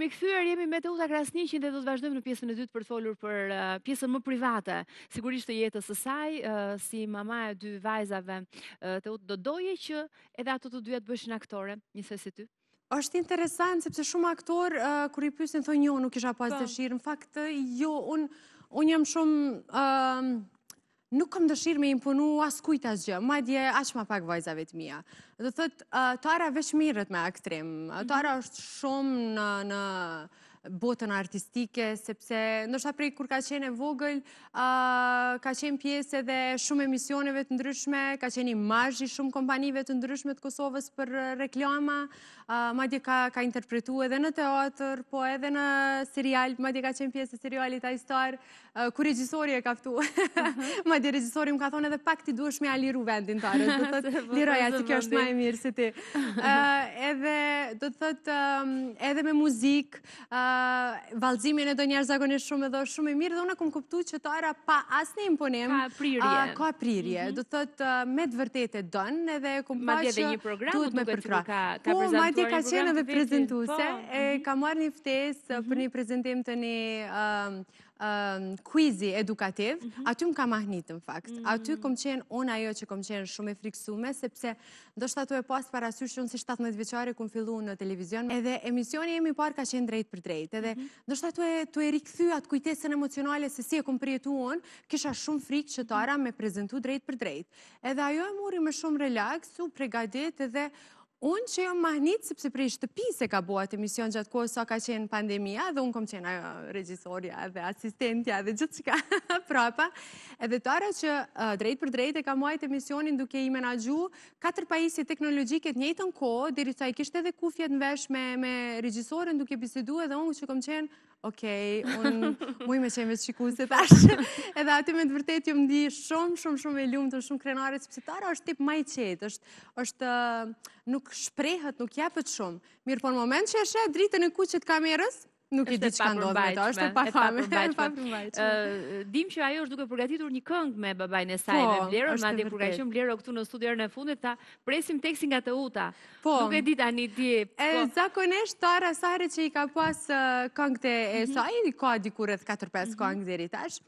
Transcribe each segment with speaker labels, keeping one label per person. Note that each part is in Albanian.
Speaker 1: Jemi këthyër, jemi me të uta krasniqin dhe do të vazhdojmë në pjesën e dytë për të folur për pjesën më private. Sigurisht të jetës sësaj, si mama e dy vajzave të utë do doje që edhe ato të dyja të bëshin aktore, njëse si ty.
Speaker 2: Êshtë interesant, sepse shumë aktor, kur i pysin, thonë një, jo, nuk isha pas po. dëshirë. Në fakt, jo, unë jam shumë nuk kam dëshirë me imponu as kujtë as gjë, ma dje as pak vajzave të mija. Dhe thëtë, Tara veç mirët me aktrim, Tara mhm. është shumë në botën artistike, sepse nështë aprej kur ka qenë e vogël, ka qenë pjesë edhe shumë emisioneve të ndryshme, ka qenë i margjë i shumë kompanive të ndryshme të Kosovës për reklama, ma di ka interpretu edhe në teatr, po edhe në serial, ma ka qenë pjesë e serialit a istar, ku regjisori e ka ftu, mhm. ma regjisori më ka thonë edhe pak ti duesh me aliru vendin të arës, do të thëtë liraja që kjo është ma e mirë si ti. Edhe, do të edhe me muzikë, valzimin e do njerë shumë edhe shumë e mirë, dhe unë e kumë kuptu që të era pa asë një imponim, ka aprirje, dhe mhm. të thotë me të vërtet edhe e pa që duhet me përkra. Ma tje dhe një program, duke që ka prezentuar një program të po. mhm. mhm. të të të të kuizi edukativ, mhm. aty më ka mahnit, në fakt. Mhm. Aty kom qenë ona jo që kom qenë shumë e friksume, sepse ndoshta të e pas para syrë që unë si 17 veqare kom fillu në televizion. Edhe emisioni e par ka qenë drejt për drejt. Edhe mhm. ndoshta e të e rikëthy atë kujtesën emocionale se si e kom prijetu unë, kisha shumë frikë që të ara me prezentu drejt për drejt. Edhe ajo e muri me shumë relax, u pregadit edhe unë që jam mahnit sepse prej se ka buat emision gjatë kohë sa ka qenë pandemija dhe unë kom qenë ajo regjisorja dhe asistentja dhe gjithë që ka prapa. Edhe të arë që drejt për drejt e ka muajt emisionin duke i menagju katër pajisje teknologjike të njëtën kohë, diri sa i kishtë edhe kufjet në vesh me regjisorin duke bisedu edhe unë që kom qenë Okej, un muj me çemë shikuesve tash. Edhe aty me të vërtetë ju më ndi shumë shumë shumë e lumtur, shumë krenare sepse Tara është tip më i qetë, është është nuk shprehet, nuk japet shumë. Mirë, por në moment që është dritën e kuqe kamerës, Nuk e di çka ndodh me to, është e pafamshme.
Speaker 1: Është dim që ajo është duke përgatitur një këngë me babain e saj po, me Blero, madje kur ka qenë Blero këtu në studion e fundit, ta presim tekstin nga Teuta. Po, nuk e di tani ti. Po. E
Speaker 2: zakonisht Tara Sare që i ka pas këngë të e mm saj, ka diku rreth 4-5 mhm. këngë deri tash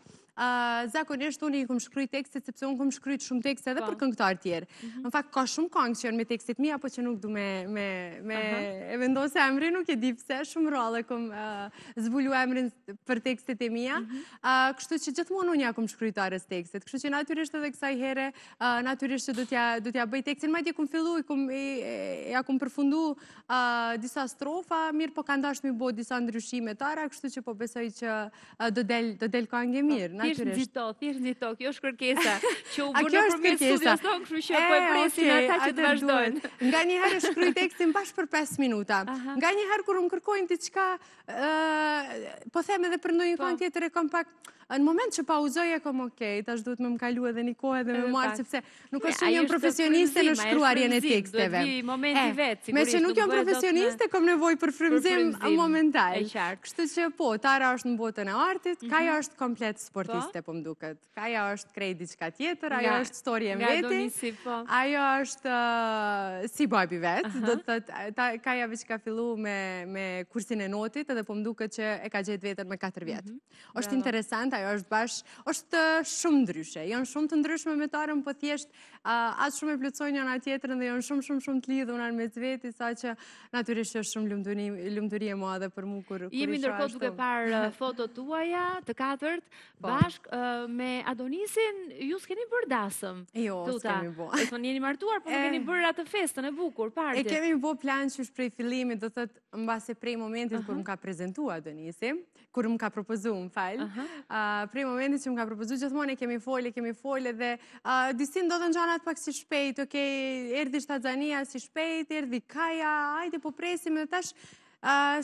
Speaker 2: zakonisht unë i këmë shkryj tekstit, sepse unë këmë shkryj shumë tekstit edhe po. për këngëtar tjerë. Mhm. Në fakt, ka shumë këngë që janë me tekstit mi, apo që nuk du me vendose emri, nuk e dipse, shumë rrallë e këmë zbulu emrin për tekstit e mija. Mhm. Kështu që gjithë unë ja këmë shkryjtarës tekstit. Kështu që natyrisht edhe kësaj here, natyrisht që du t'ja bëj tekstit. Në majtë i këmë fillu, ja këmë përfundu disa strofa, mirë po ka ndasht me bo disa ndryshime kështu që po besoj që do del mirë. Po thjesht nxito,
Speaker 1: thjesht nxito, kjo është kërkesa që u bën për mes studios tonë, kështu që po e presin ata që të vazhdojnë.
Speaker 2: Nga një herë shkruaj tekstin bash për 5 minuta. Nga një herë kur un kërkojnë diçka, ë po them edhe për ndonjë po. kohë tjetër e kam pak në moment që pauzoj e kom ok, tash duhet më më kalu edhe një kohë edhe më marë, sepse nuk është një profesioniste në shkruarjen e teksteve. Duhet Me që nuk jam profesioniste, kom nevoj për frimzim momental. E qartë. Kështë që po, tara është në botën e artit, mhm. kaja është komplet sportive artiste, po. po më duket. Ajo është krej diçka tjetër, ajo është story e mbeti. Po. Ajo është uh, si babi vet, do të thotë, ta Kaja veç ka fillu me me kursin e notit edhe po më duket që e ka gjetë vetën me 4 vjet. Mhm.
Speaker 3: Është interesant,
Speaker 2: ajo është bash, është shumë ndryshe. Jan shumë të ndryshme me tarën, po thjesht asë shumë e plëcojnë njëna tjetërën dhe janë shumë, shumë, shumë të lidhë unë me zveti, sa që naturisht është shumë lumëturi e mua dhe për mu kur ishë ashtu. Jemi ndërkot duke parë uh,
Speaker 1: foto tuaja të katërt, po. bashkë uh, me Adonisin, ju s'keni bërë dasëm. Jo, s'keni bërë. E thonë, jeni martuar, po nuk eh. keni bërë atë festën e bukur, partit. E kemi bërë
Speaker 2: plan që është prej filimit, do thëtë, në base prej momentit kër më ka prezentu Adonisin. kër më ka propozu, më falë, uh, prej momentit që më ka propozu, gjithmonë e kemi folë, e kemi folë, dhe disin do të në gjana marat pak si shpejt, ok, erdi shtazania si shpejt, erdi kaja, ajde po presim dhe tash,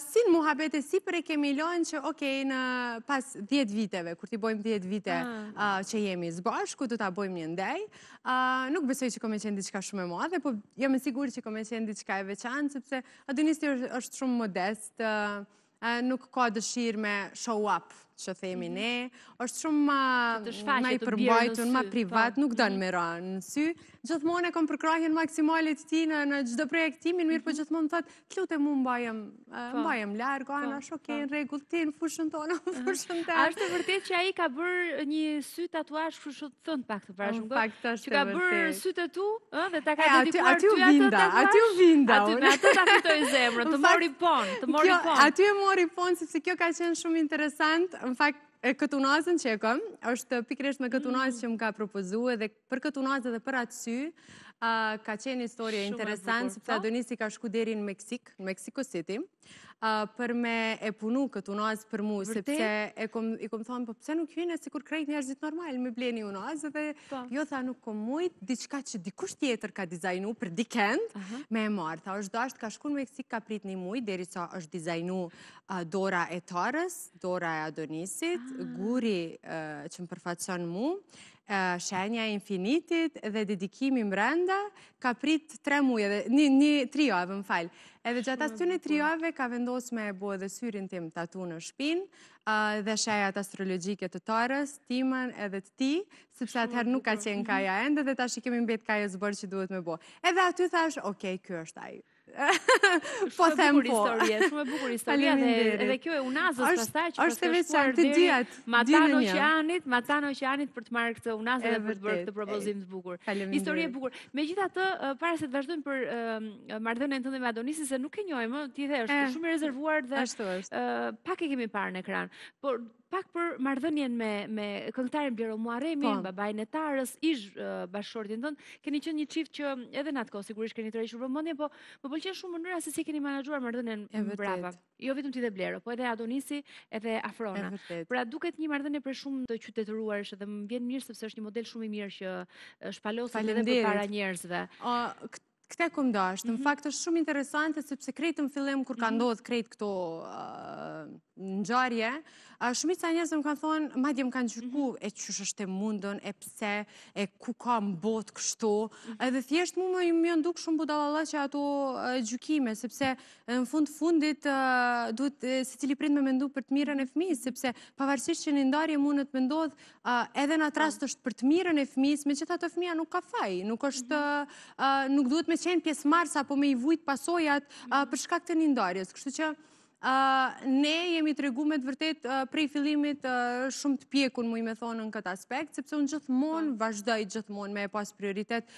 Speaker 2: si në muhabete, si për e kemi milon që, ok, në pas 10 viteve, kur ti bojmë 10 vite ah. që jemi zbash, ku të ta bojmë një ndaj, nuk besoj që kome qenë diqka shumë e moa, dhe po jam e sigur që kome qenë diqka e veçanë, sepse adunisti është shumë modest, nuk ka dëshirë me show up, që themi mhm. ne, është shumë ma i përmbajtën, ma po. privat, nuk do në mëra në sy. Gjëthmonë e kom përkrahin maksimalit ti në gjithë projektimin, mirë për po mhm. gjëthmonë të thotë, të lutë e mu po. mbajem largë, anë është okej, në regullë ti në fushën tonë, në
Speaker 1: fushën të. Ashtë të vërtet që a i ka bërë një sy tatuash fushën të thënë pak të parashmë, që ka bërë sy të tu, dhe ta ka dedikuar të atë të Aty u të aty u
Speaker 2: vinda. Aty e mori pon, sepse kjo ka qenë shumë interesant, në fakt, e këtu nazën që e kom, është pikrështë me këtu nazën mm. që më ka propozu, edhe për këtu nazën dhe për atësy, ka qenë historie interesantë, sëpse po? Adonis i ka shku deri në Meksik, në Meksiko City, për me e punu këtë unazë për mu, sepse i kom thonë, po pëse nuk hynë e si kur krejt njerëzit normal, me bleni unazë, dhe po. jo tha nuk kom mujt, diçka që dikush tjetër ka dizajnu për dikend, me e marë, tha është dashtë, ka shku në Meksik, ka prit një mujt, deri sa është dizajnu dora e Tarës, dora e Adonisit, ah. guri që më përfaqëson mu, shenja e infinitit dhe dedikimi mrenda, ka prit tre muje, një tri më falë. Edhe gjatë asë të një tri javë, ka vendos me e bo dhe syrin tim të atu në shpinë, dhe shajat astrologjike të tarës, timën edhe të ti, sëpse atëherë nuk ka qenë kaja enda, dhe ta shikimin betë kaja zë që duhet me bo. Edhe aty thash, okej, kjo është ajë po them po. Shumë bukur shumë bukur historia dhe edhe kjo e unazës pastaj që është veçantë të diat. Matan oqeanit,
Speaker 1: matan oqeanit për të marrë këtë unazë dhe për të bërë këtë propozim të bukur. Histori e bukur. Megjithatë, para se të vazhdojmë për marrëdhënien tënde me Adonisin se nuk e njohim, ti the, është shumë rezervuar dhe ashtu është. Pak e kemi parë në ekran, por pak për marrëdhënien me me këngëtarin Biro Muaremi, po. babain e Tarës, ish uh, bashkëshortin tonë, keni qenë një çift që edhe në atë kohë sigurisht keni trashur vëmendje, po më pëlqen shumë mënyra se si keni menaxhuar marrëdhënien brapa. Jo vetëm ti dhe Blero, po edhe Adonisi, edhe Afrona. Pra duket një marrëdhënie për shumë të qytetëruar, dhe më vjen mirë sepse është një model shumë i mirë që shpalos edhe për para njerëzve.
Speaker 2: Ë Këta këmë dashtë, mm -hmm. në mhm. fakt është shumë interesante, sepse kretë më fillim kur ka mm -hmm. ndodhë kretë këto uh, në gjarje, Shumica njëzë më kanë thonë, ma më kanë gjyku mhm. e qështë është e mundën, e pse, e ku ka më botë kështu, mhm. Edhe thjesht mu më më janë dukë shumë budalala që ato gjykime, sepse në fund fundit duhet se cili prind me mendu për të mirën e fmisë, sepse pavarësisht që në ndarje mundë të mendodhë edhe në atrast po. është për të mirën e fmisë, me që ta të fmija nuk ka faj, mhm. nuk duhet me qenë pjesë marsa, apo me i vujtë pasojat për shkak të ndarjes. Ne jemi të regu me të vërtet prej filimit shumë të pjekun mu i me thonë në këtë aspekt, sepse unë gjithmon, po. vazhdoj gjithmon me e pas prioritet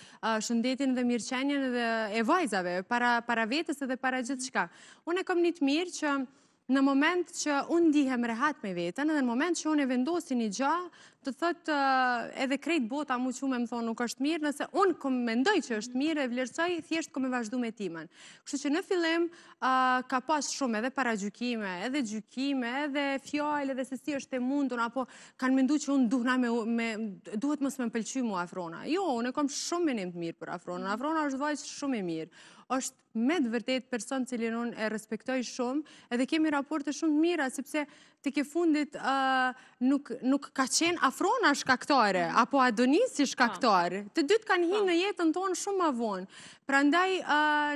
Speaker 2: shëndetin dhe mirëqenjen dhe e vajzave, para vetës dhe para mhm. gjithë shka. Unë e kom një të mirë që në moment që unë dihem rehat me vetën, edhe në moment që unë e vendosi një gja, të thot eh, edhe krejt bota mu që me më thonë nuk është mirë, nëse unë këmë mendoj që është mirë, e vlerësaj, thjeshtë kom e vazhdu me timën. Kështë që në fillim ah, ka pas shumë edhe para gjukime, edhe gjukime, edhe fjallë, edhe se si është e mundun, apo kanë mendu që unë duhna me, duhet mësë me më pëlqy mu Afrona. Jo, unë e kom shumë minim të mirë për Afrona. Afrona është vajtë shumë e mirë është me dë vërtet person cili unë e respektoj shumë edhe kemi raporte shumë mira sepse të ke fundit nuk ka qenë afrona shkaktore mm. apo adonisi shkaktore po. të dytë kanë hi po. në jetën tonë shumë vonë. pra ndaj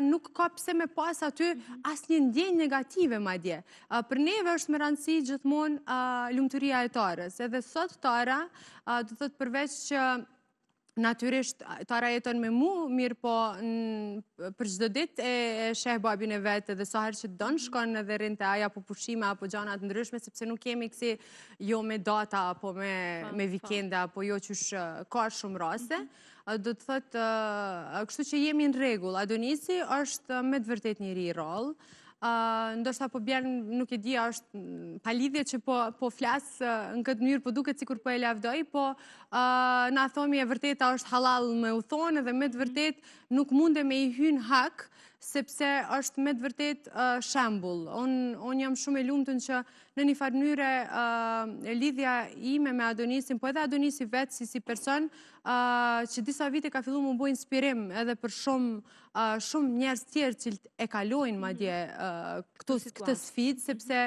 Speaker 2: nuk ka pse me pas aty mhm. asë një ndjenjë negative ma dje për neve është me rëndësi gjithmonë lumëturia e tarës edhe sot tara do të të përveç që Natyrisht, ta rajeton me mu, mirë po për gjithë dhe dit e shëhë babin e vetë dhe sa herë që të donë shkon në dhe rinë të aja po pushime apo gjanat ndryshme, sepse nuk kemi kësi jo me data apo me vikenda apo jo që shë ka shumë rase. Mhm. Do të thëtë, kështu që jemi në regull, Adonisi është me vërtet njëri i rolë ndoshta po bjerë nuk e dija është palidhje që po, po flasë në këtë njërë, po duke cikur po e lafdoj, po na thomi e vërteta është halal me u thonë dhe me të vërtet nuk munde me i hynë hakë sepse është me të vërtet shembul. Onë jam shumë e lumëtën që në një farënyre e lidhja ime me Adonisin, po edhe Adonisi vetë si si person, që disa vite ka fillu më bu inspirim edhe për shumë shumë njerës tjerë që e kalojnë ma dje mhm. këtë sfit, sepse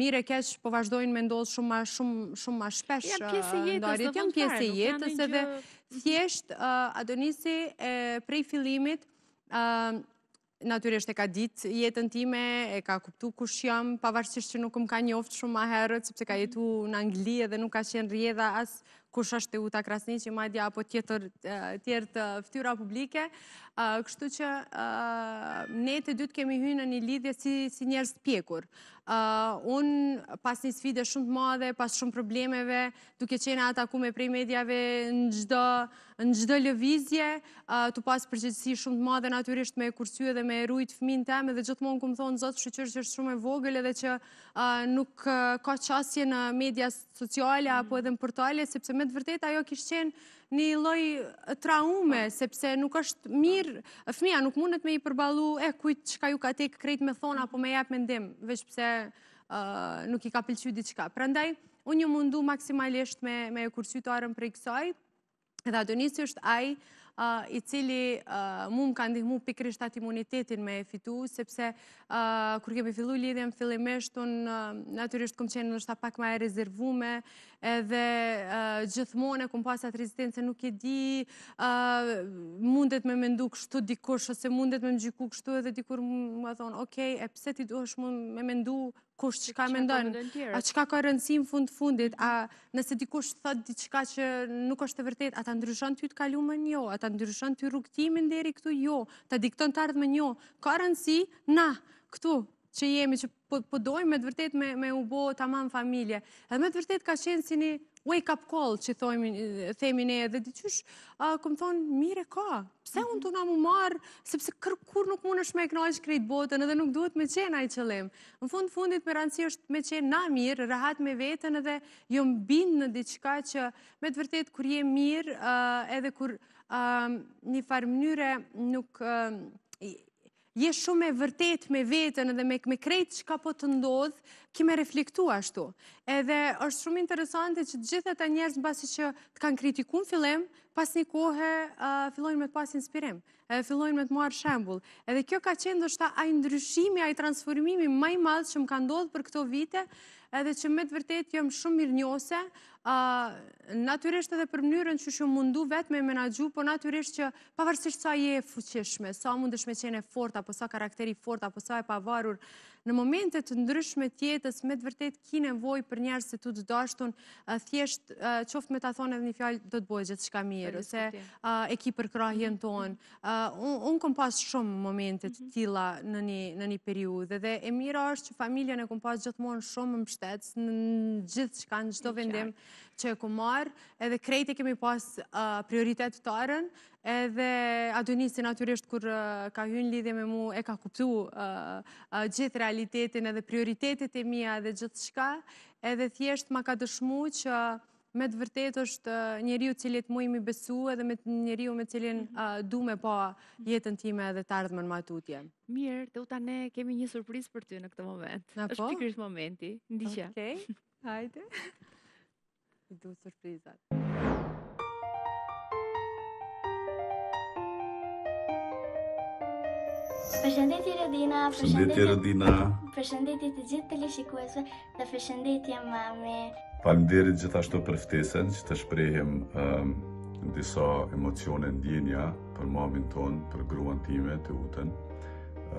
Speaker 2: mire kesh po vazhdojnë me ndodhë shumë ma shpesh në Jam pjesë e jetës, dhe thjesht Adonisi prej filimit natyresht e ka ditë jetën time, e ka kuptu kush jam, pavarësisht që nuk më ka njoftë shumë ma herët, sepse ka mhm. jetu në Angli dhe nuk ka qenë rjedha as kush është e uta krasni që madja apo tjetër tjertë të ftyra publike. Kështu që ne të dytë kemi hynë në një lidhje si njerës të pjekur. Uh, unë pas një sfide shumë të madhe, pas shumë problemeve, duke qena ata ku me prej medjave në gjdo lëvizje, uh, tu pas përgjithësi shumë të madhe, naturisht me e kursu edhe me e rujtë fëmin të eme, dhe gjithë mund këmë thonë, zotë shqyqërë që është shumë e vogële dhe që uh, nuk ka qasje në media sociale, apo mm. edhe në portale, sepse me të vërtet, ajo kishë qenë, një loj traume, po. sepse nuk është mirë, po. fëmija nuk mundet me i përbalu, e, kujtë që ka ju ka tek krejt me thona, apo me jep me ndim, veç pëse nuk i ka pëlqy diqka. Prandaj, unë një mundu maksimalisht me kursy të arën për i kësoj, edhe Adonisi është ajë i cili mu më ka ndihmu pikrisht atë imunitetin me e fitu, sepse kur kemi fillu lidhjem fillimisht, unë naturisht këmë qenë nështë pak ma e rezervume, edhe gjithmonë e kom pasat se nuk e di mundet me mendu kështu dikush, ose mundet me më gjyku kështu edhe dikur më thonë, okej, e pëse ti duhesh me mendu kush që ka mendojnë, a që ka ka rëndësim fund fundit, a nëse dikush të thot diqka që nuk është të vërtet, a ta ndryshon ty të kalumën jo, a ta ndryshon ty rukëtimin dheri këtu jo, ta dikton të me njo, ka rëndësi, na, këtu, që jemi, që po, po dojmë me të vërtet me u bo të aman familje. Edhe me të vërtet ka qenë si një wake up call që themi ne edhe diqysh, kom thonë, mire ka, pëse unë të nga mu marë, sepse kërkur nuk mund është me e krejt botën edhe nuk duhet me qenë i qëlem. Në fund fundit me anësi është me qenë na mirë, rahat me vetën edhe jom bindë në diqka që me të vërtet kër jem mirë edhe kër një farë mënyre nuk je shumë e vërtet me vetën edhe me, me krejtë që ka po të ndodhë, kime reflektu ashtu. Edhe është shumë interesante që gjithet e njerës në basi që të kanë kritikun fillim, pas një kohë fillojnë me të pas inspirim, fillojnë me të marë shembul. Edhe kjo ka qenë do shta a ndryshimi, a i transformimi maj madhë që më ka ndodhë për këto vite, edhe që me të vërtet jëmë shumë mirë njose, natyresht edhe për mënyrën që shumë mundu vetë me menagju, po natyrisht që pavarësisht sa je fuqishme, sa mundesh me qene fort, apo sa karakteri fort, apo sa e pavarur, në momente të ndryshme tjetës, me të vërtet ki nevoj për njerës të të të dashtun, thjesht qoftë me të thonë edhe një fjallë, do të bojë gjithë shka mirë, ose po e ki për krahjen mhm, mhm. tonë. Unë kom pas shumë momente të mhm. tila në një periudë, dhe e mira është që familja në kom pas gjithmonë shumë më mështetës, në gjithë shka në gjithë vendim që e kom marë, edhe krejt e kemi pas prioritet të arën, edhe Adonisi naturisht kur ka hynë lidhje me mu e ka kuptu gjithë realitetin edhe prioritetet e mija edhe gjithë shka, edhe thjesht ma ka dëshmu që me të vërtet është njeri u cilit mu i mi besu edhe me të u me cilin du me po jetën time edhe të ardhme në matutje.
Speaker 1: Mirë, të uta ne kemi një surpriz për ty në këtë moment. Në po? është pikrish momenti, ndisha. Okej, hajte. Du surprizat. Du surprizat. Përshëndetje Rodina, përshëndetje Rodina. Përshëndetje të gjithë të lëshikuesve dhe përshëndetje mami.
Speaker 3: Falënderit gjithashtu për ftesën që të shprehem um, disa emocione ndjenja për mamin ton, për gruan time të utën.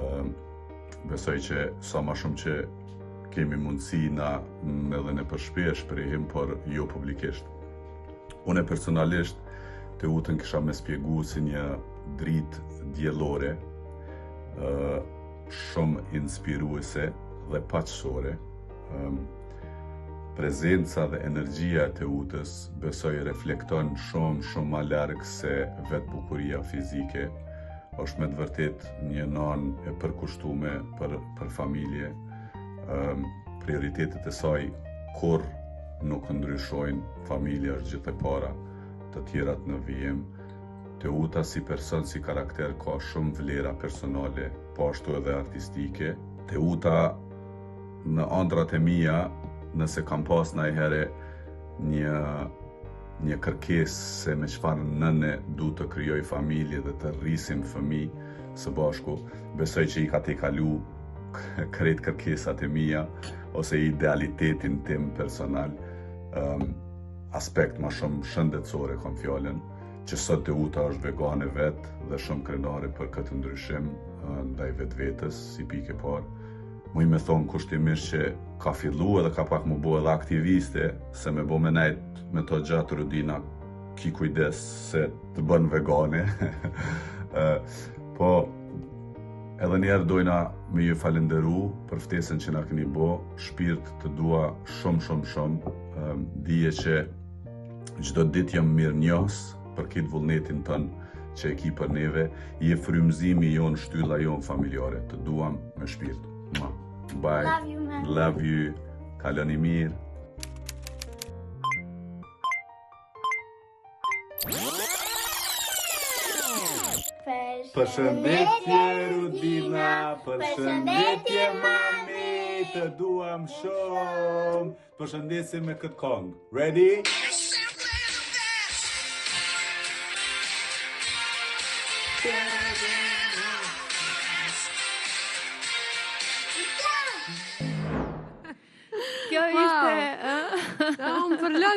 Speaker 3: Um, besoj që sa ma shumë që kemi mundësi na edhe në përshpeja shprehim, por jo publikisht. Unë personalisht të utën kisha me spjegu si një dritë djelore, shumë inspiruese dhe paqësore. prezenca dhe energjia e Teutës besoj reflekton shumë shumë më larg se vetë bukuria fizike. Është me të vërtet një non e përkushtuar për për familje. Um, prioritetet e saj kur nuk ndryshojnë, familja është gjithë e para, të tjerat në vijem, Teuta si person si karakter ka shumë vlera personale, po ashtu edhe artistike. Teuta në ëndrat e mia, nëse kam pas në herë një një kërkesë se me qëfar nëne du të krijoj familje dhe të rrisim fëmijë së bashku, besoj që i ka të kalu kret kërkesat e mia ose idealitetin tim personal um, aspekt më shumë shëndetësore kom fjallën që sot të uta është vegane vetë dhe shumë krenare për këtë ndryshim ndaj vetë vetës, si pike parë. Mu i me thonë kushtimisht që ka fillu edhe ka pak mu bu edhe aktiviste, se me bo me nejtë me të gjatë rudina ki kujdes se të bën vegane. po, edhe njerë dojna me ju falenderu për ftesën që na këni bo, shpirt të dua shumë, shumë, shumë, dhije që gjdo dit jam mirë njësë, për këtë vullnetin tënë që e ki për neve, i e frymëzimi jo në shtylla jo në familjore, të duam me shpirt. Ma, bye, love you, man. love you, kaloni mirë. Përshëndetje Rudina, përshëndetje mami, të duam shumë. Përshëndetje me këtë kongë Ready?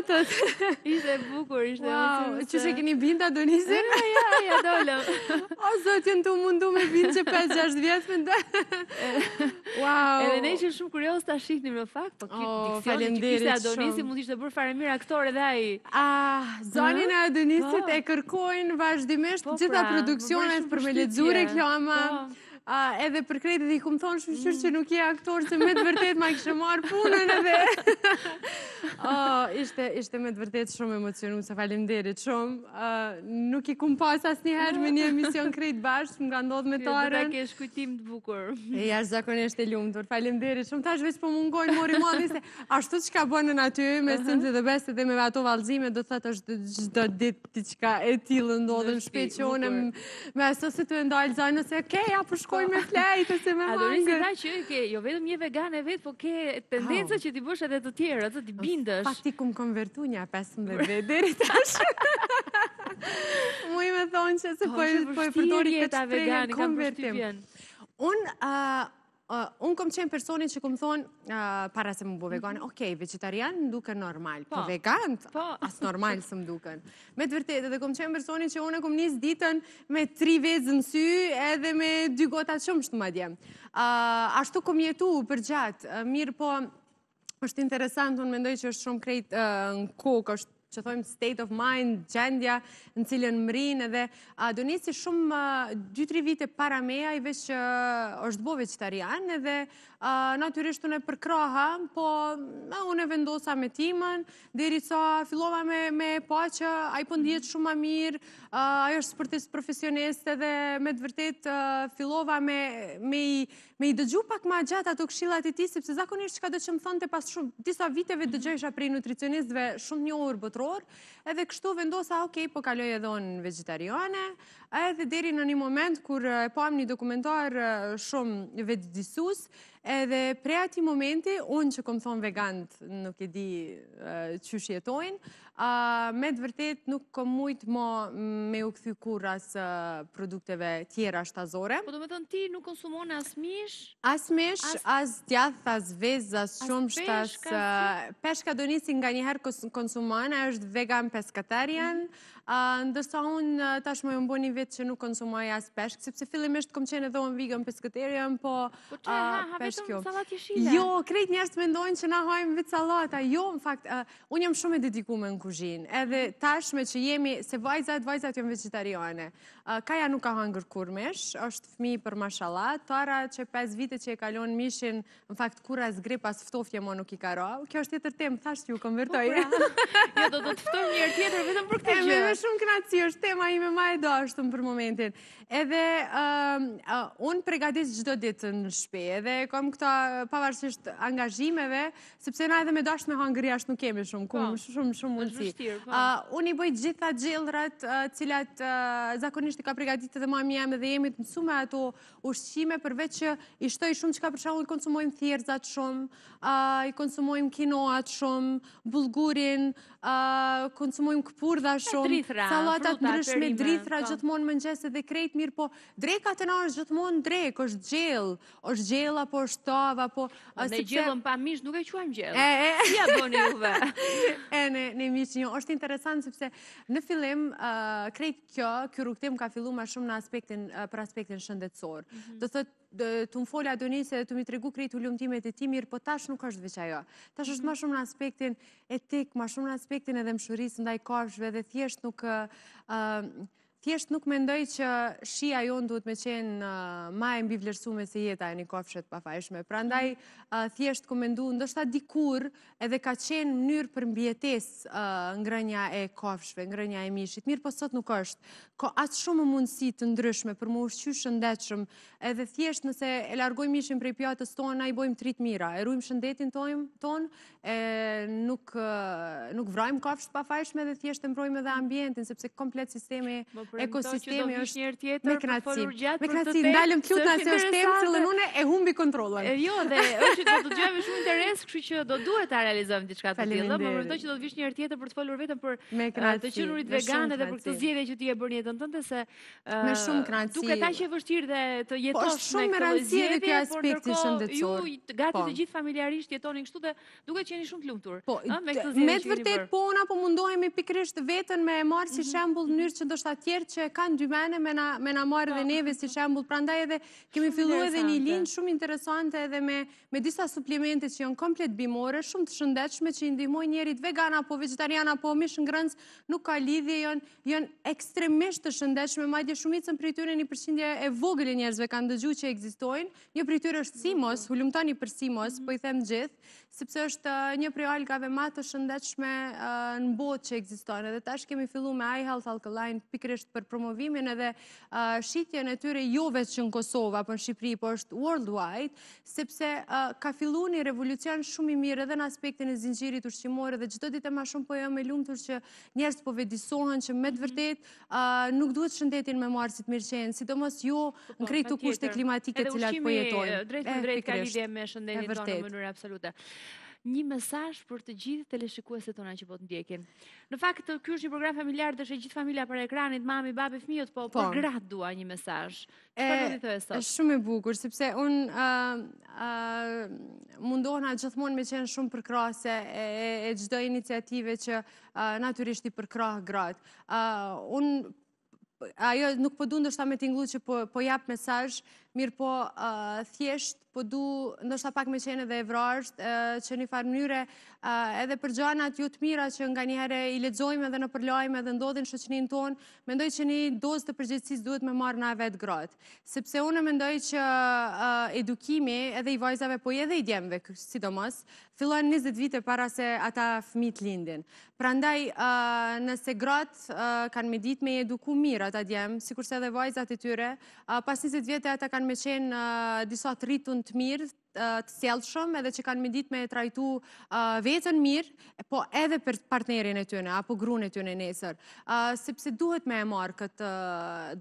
Speaker 1: fotot. Ishte bukur, ishte wow, e Që se
Speaker 2: keni binda do Ja, ja, dole. o, sot jenë të mundu me bindë që 5-6
Speaker 1: vjetë me ndë. wow. Edhe ne ishe shumë kurios të ashiknim në fakt, po kjo oh, diksion që kishte Adonisi mund ishte bërë fare mirë aktore dhe aji. Ah, zonin e Adonisit
Speaker 2: po. e kërkojnë vazhdimisht po, gjitha pra, produksionet po për me ledzure, kjo ama... Po edhe për kretë i kumë thonë shumë që mm. nuk je aktorë se me të vërtet ma kështë marë punën edhe. Ishte me të vërtet shumë emocionu, se falim derit shumë. Nuk i kumë pas asë herë me një emision kretë bashkë, më nga ndodhë me tarën. arën. Dhe da
Speaker 1: kujtim të bukur. E jash
Speaker 2: zakonisht e ljumë, dhe falim derit shumë. Ta shveç po mungojnë mori madhë, se ashtu që ka bënë në aty, me sëndë dhe beste dhe me ato valzime, do të thëtë ës shkoj me flajtë, se me mangë. Adonis, këta
Speaker 1: që ke, jo vetëm një vegan e vetë, po ke tendenca ah. që ti bësh edhe
Speaker 2: të tjera, të ti bindësh. Pa ti ku më konvertu një a 15 vetë, deri tash. Mu më me thonë që se po, po e po përtori këtë shprejnë, konvertim. Unë, unë kom qenë personin që kom thonë, para se më bu vegan, mhm. okej, vegetarian më duke normal, po, po. vegan, po. asë normal së më duken. Me të vërtet, edhe kom qenë personin që unë kom njës ditën me tri vezë në sy, edhe me dy gota shumë, shtë më dje. Ashtu kom jetu për gjatë, mirë po, është interesant, unë mendoj që është shumë krejtë në kokë, është që thojmë state of mind, gjendja, në cilën mërin edhe. Do njësi shumë 2-3 vite para meja i veç që është bove që edhe naturishtu në përkraha, po unë e vendosa me timën, dhe i rica filova me po që a i pëndjetë mhm. shumë a mirë, a i është sportist profesionist edhe me të vërtet filova me i dëgju pak ma gjatë ato këshillat i ti, sepse zakonisht që ka dhe që më thonë të pas shumë disa viteve mhm. dëgjojshë a nutricionistve shumë një edhe kështu vendosa, ok, po kaloj edhe onë vegetariane, edhe deri në një moment kur e pojmë një dokumentar shumë vetëdisus, edhe prej ati momenti, unë që kom thonë vegant nuk e di që shjetojnë, Me të vërtet nuk kom mujtë mo mm, me u këthy kur asë produkteve tjera shtazore.
Speaker 1: Po do me thënë, ti nuk konsumon asë mish?
Speaker 2: Asë mish, asë djath, asë vez, asë shumë shtas. Peshka do nisi nga njëherë konsumon, a është vegan peskatarian, mhm. Ndërsa unë tashmoj unë bo një vetë që nuk konsumoj as peshk, sepse fillimisht kom qenë edhe unë vegan pesketerian, po peshk jo. Po që, ha, vetëm jo. salat jeshile. Jo, krejt njështë me mendojnë që na hajmë vetë salata. Jo, në fakt, unë jam shumë e dedikume në kuzhin. Edhe tashme që jemi, se vajzat, vajzat jam vegetariane. Kaja nuk ka hangër kur mish, është fmi për mashallah. Tara që 5 vite që e kalon mishin, në fakt, kura zgre pas ftoftje mo nuk i karo. Kjo është tjetër jo,
Speaker 1: do të tjetër, vetëm për këtë gjë
Speaker 2: shumë knatësi, është tema ime ma e dashtëm për momentin. Edhe uh, uh, unë pregatis gjdo ditë në shpe, edhe kom këta pavarësisht angazhimeve, sepse na edhe me dashtë me hangëri ashtë nuk kemi shumë, kum, pa, po. shumë, shumë, shumë mundësi. Uh, unë i bëjt gjitha gjellrat cilat zakonisht i ka pregatit edhe ma mi jam edhe jemi të nësume ato ushqime, përveç që i shtoj shumë që ka përshamu i konsumojmë thjerëzat shumë, i konsumojmë kinoat shumë, bulgurin, konsumojmë shumë drithra, salatat ndryshme, drithra po. gjithmonë mëngjes dhe krejt mirë, po dreka të nërë është gjithmonë drek, është gjellë, është gjellë apo është tava, po... Në gjellën
Speaker 1: pa mishë nuk e quajmë gjellë. E, e, e. Ja, bo një uve.
Speaker 2: E, ne, mishë një, është interesant, sepse në fillim, krejt kjo, kjo rukëtim ka fillu ma shumë në aspektin, për aspektin shëndetësor. Mhm. Do thëtë, të më folë Adonin dhe të mi tregu krejtë u lëmëtimet e ti mirë, po tash nuk është veqa jo. Tash është mhm. ma shumë në aspektin etik, ma shumë në aspektin edhe më shurisë ndaj kafshve dhe thjesht nuk Thjesht nuk mendoj që shia jonë duhet me qenë uh, ma e mbi vlerësume se jeta e një kofshet pafajshme. Pra ndaj mhm. uh, thjesht ku mendu, ndoshta dikur edhe ka qenë mënyrë për mbjetes uh, ngrënja e kofshve, ngrënja e mishit. Mirë po sot nuk është. Ko atë shumë mundësi të ndryshme për më ushqy shëndechëm edhe thjesht nëse e largoj mishin prej pjatës tonë, na i bojmë trit mira. E rujmë shëndetin tonë, nuk vrojmë kofshet pafajshme dhe thjesht e mbrojmë edhe ambientin, sepse komplet sistemi ekosistemi është një herë tjetër me krahasim. Me të ndalem këtu është temë që lënunë
Speaker 1: e humbi kontrolën. jo dhe është që do të dëgjojmë shumë interes, kështu që do duhet ta realizojmë diçka të tillë, më përmendoj që do të vish një herë tjetër për të folur vetëm për të qënurit vegane dhe për këtë zgjedhje që ti e bën jetën tënde se me shumë krahasim. Duke ta vështirë dhe të po, jetosh me shumë rëndësi edhe kjo aspekt shëndetësor. Ju gati po. të gjithë familjarisht jetoni kështu dhe jeni shumë po, të lumtur. me këtë zgjedhje. Me vërtet
Speaker 2: po po pikërisht me si mhm. mënyrë që do të njerë që kanë dy mene me na marë dhe po. neve si shembul, pra ndaj edhe kemi fillu edhe një linë shumë interesante edhe me disa suplemente që janë komplet bimore, shumë të shëndechme që i ndihmoj njerit vegana apo vegetariana apo mish në grëndës nuk ka lidhje, janë ekstremisht të shëndechme, ma dje shumicën për i tyre një përshindje e vogële njerëzve kanë dëgju që egzistojnë, një për i tyre është simos, hullumtoni për simos, mhm. po i them gjithë, sepse është uh, një prej algave ma të shëndechme uh, në botë që egzistojnë, edhe tash kemi fillu me iHealth Alkaline, pikrësht për promovimin edhe shqitjen e tyre jo vetë që në Kosova, për në Shqipëri, po është worldwide, sepse ka fillu një revolucion shumë i mirë edhe në aspektin e zinqirit ushqimore dhe gjithë ditë e ma shumë po e me që njerës po vedisohen që me të vërdet nuk duhet shëndetin me marësit mirë qenë, si do mos jo në krejtu kushte klimatike cilat po jetojnë. Edhe ushqimi drejtë në drejtë ka lidhje me shëndetin tonë në
Speaker 1: mënyrë absolute. Një mesazh për të gjithë teleshikueset ona që po të ndjekin. Në fakt ky është një program familjar dhe është gjithë familia para ekranit, mami, babi, fëmijët, po po, po. gratë dua një mesazh. Është
Speaker 2: shumë e bukur sepse unë mundohen atë gjithmonë me qenë shumë përkrahasë e çdo iniciative që natyrisht i përkrah grat. Unë ajo nuk po dua ta me të nglutë që po, po jap mesazh Mirë po, thjesht, po du, ndoshta pak me qene dhe evrarësht, që një farë mënyre, edhe për gjanat ju të mira që nga njëherë i ledzojme dhe në përlojme dhe ndodhin shëqinin tonë, mendoj që një dozë të përgjithsis duhet me marë në vetë gratë. Sepse unë mendoj që edukimi edhe i vajzave, po edhe i djemve, sidomos, fillon 20 vite para se ata fmit lindin. Pra ndaj, nëse gratë kanë me ditë me i eduku mirë ata djemë, si kurse edhe vajzat e tyre, pas 20 vite ata kanë me qenë disa të rritun të mirë, të sjellshëm shumë, edhe që kanë me ditë me e trajtu vetën mirë, po edhe për partnerin e tjene, apo grunë e tjene nesër. Sepse duhet me e marë këtë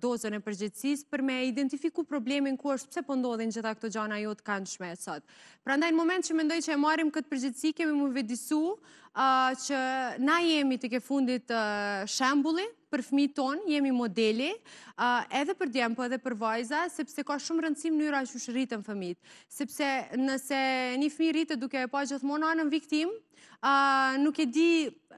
Speaker 2: dozën e përgjithsis për me identifiku problemin ku është pëse pëndodhin po gjitha këto gjana jo të kanë sot. Pra ndaj në moment që me që e marim këtë përgjithsi, kemi mu vedisu, që na jemi të ke fundit shembuli për fmi tonë, jemi modeli, edhe për djemë, po edhe për vajza, sepse ka shumë rëndësim në njëra që shëritën fëmit. Sepse nëse një fmi rritë duke e pa gjithmonë anën viktim, nuk e di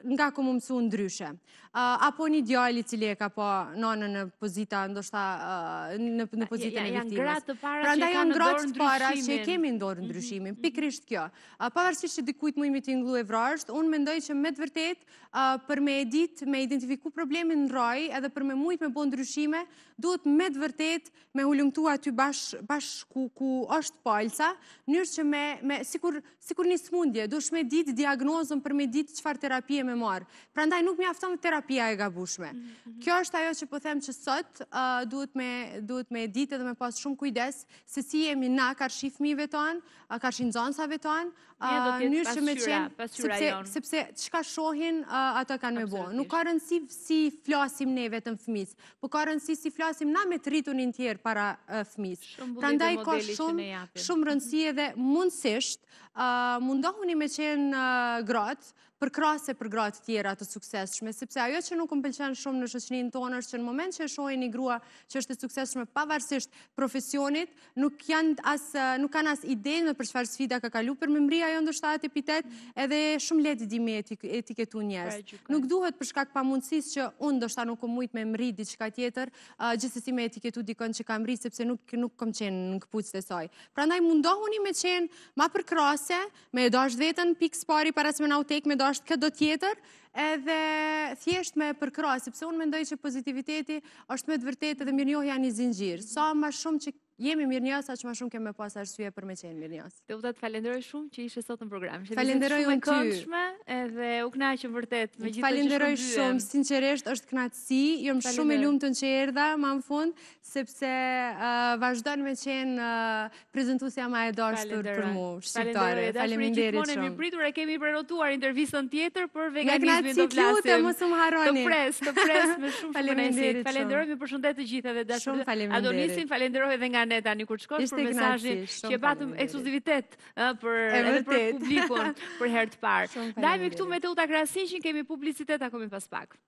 Speaker 2: nga ku më mësu ndryshe. apo një djali cili e ka po nonë në pozita, ndoshta uh, në, në pozita ja, në Janë gratë të para pra që kanë Para që kemi ndorë mhm. ndryshimin, mhm. pikrisht kjo. Pa Pavarësisht që dikujt mujmi të inglu e vrasht, unë mendoj që me të vërtet për me edit, me identifiku problemin në roj, edhe për me mujt me bo ndryshime, duhet me të vërtet me hullumtu aty bash, ku, është palca, njërë që me, me sikur, sikur një smundje, duhet me dit diagnozën për me dit qëfar terapie me marë. Pra ndaj nuk mjafton terapia e gabushme. Mhm, mhm. Kjo është ajo që po them që sot duhet me ditë dhe me pasë shumë kujdes se si jemi na karshifmive tonë, ka që nëzonsave të anë, që me qenë, sepse që ka shohin, ato kanë me bo. Nuk ka rëndësi si flasim ne vetëm fëmis, po ka rëndësi si flasim na me të rritun në tjerë para fëmis. Pra ndaj ka shumë rëndësi edhe mundësisht, mundohuni me qenë gratë, për krasë e për gratë tjera të sukseshme, sepse ajo që nuk më pëlqenë shumë në shëqnin tonë është që në moment që e shojë një grua që është të sukseshme pavarësisht profesionit, nuk kanë as ide në për çfarë sfida ka kalu, për mëmri, ajo ndoshta atë epitet, edhe shumë letë dimi etiketu njës. Pra, nuk duhet për shkak pa mundësis që unë ndoshta nuk kom ujtë me mëri diqka tjetër, si me etiketu dikon që kam rri, sepse nuk kom qenë në këpucë të soj. Pra ndaj mundohuni me qenë ma për krasë, me edosht vetën pikë spari para se me nautek, me edosht këtë do tjetër, edhe thjesht me përkrasi, sepse unë mendoj që pozitiviteti është me të vërtetë dhe mirë njohja një zingjirë. Sa ma shumë që jemi mirë njësë, a që ma shumë keme pas arsye për me qenë mirë njësë.
Speaker 1: Të vëtë, falenderoj shumë që ishe sot në program. Falenderoj unë ty. Shumë e këndshme edhe u knaqëm vërtet. Falenderoj shumë, sinqeresht është knaqësi, jom
Speaker 2: shumë e lumë të në që erda, ma më fund, sepse uh, vazhdojnë me qenë uh, prezentusja ma e dorështur për mu, shqiptare. Falenderoj, shumë. një gjithmonë e mi
Speaker 1: e kemi prerotuar intervjisën tjetër për ne tani kur shkon për mesazhin që patëm ekskluzivitet për publikon për publikun për herë të parë. Ndajmë këtu me Teuta që kemi publicitet akoma pas pak.